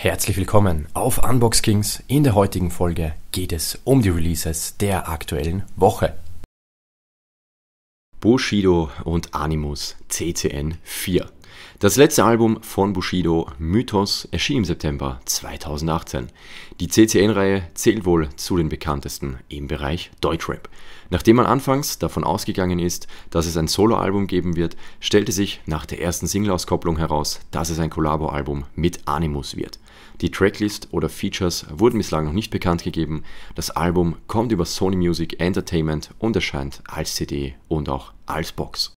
Herzlich willkommen auf Unbox Kings. In der heutigen Folge geht es um die Releases der aktuellen Woche. Bushido und Animus CCN 4. Das letzte Album von Bushido, Mythos, erschien im September 2018. Die CCN-Reihe zählt wohl zu den bekanntesten im Bereich Deutschrap. Nachdem man anfangs davon ausgegangen ist, dass es ein Soloalbum geben wird, stellte sich nach der ersten Singleauskopplung heraus, dass es ein Kollabo-Album mit Animus wird. Die Tracklist oder Features wurden bislang noch nicht bekannt gegeben. Das Album kommt über Sony Music Entertainment und erscheint als CD und auch als Box.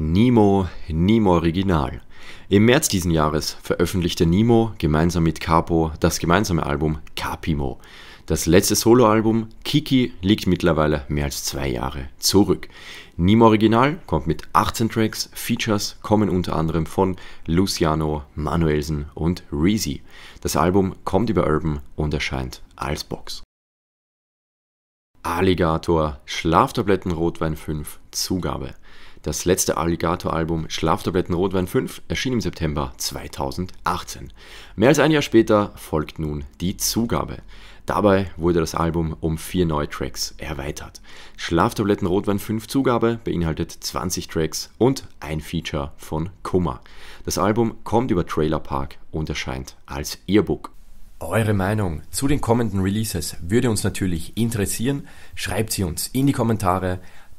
Nemo, Nemo Original. Im März diesen Jahres veröffentlichte Nemo gemeinsam mit Capo das gemeinsame Album Capimo. Das letzte Soloalbum Kiki liegt mittlerweile mehr als zwei Jahre zurück. Nemo Original kommt mit 18 Tracks, Features kommen unter anderem von Luciano, Manuelsen und Reezy. Das Album kommt über Urban und erscheint als Box. Alligator, Schlaftabletten Rotwein 5, Zugabe. Das letzte Alligator-Album Schlaftabletten Rotwein 5 erschien im September 2018. Mehr als ein Jahr später folgt nun die Zugabe. Dabei wurde das Album um vier neue Tracks erweitert. Schlaftabletten Rotwein 5 Zugabe beinhaltet 20 Tracks und ein Feature von Kummer. Das Album kommt über Trailer Park und erscheint als Earbook. Eure Meinung zu den kommenden Releases würde uns natürlich interessieren. Schreibt sie uns in die Kommentare